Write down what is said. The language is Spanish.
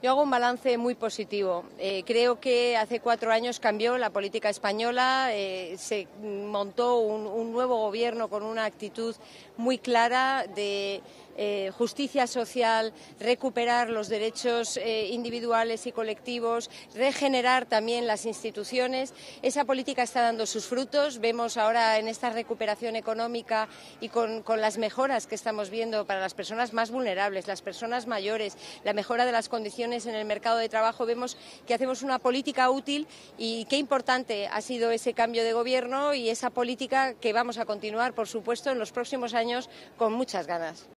Yo hago un balance muy positivo. Eh, creo que hace cuatro años cambió la política española, eh, se montó un nuevo gobierno con una actitud muy clara de eh, justicia social, recuperar los derechos eh, individuales y colectivos, regenerar también las instituciones. Esa política está dando sus frutos. Vemos ahora en esta recuperación económica y con las mejoras que estamos viendo para las personas más vulnerables, las personas mayores, la mejora de las condiciones en el mercado de trabajo, vemos que hacemos una política útil y qué importante ha sido ese cambio de gobierno y esa política que vamos a continuar, por supuesto, en los próximos años con muchas ganas.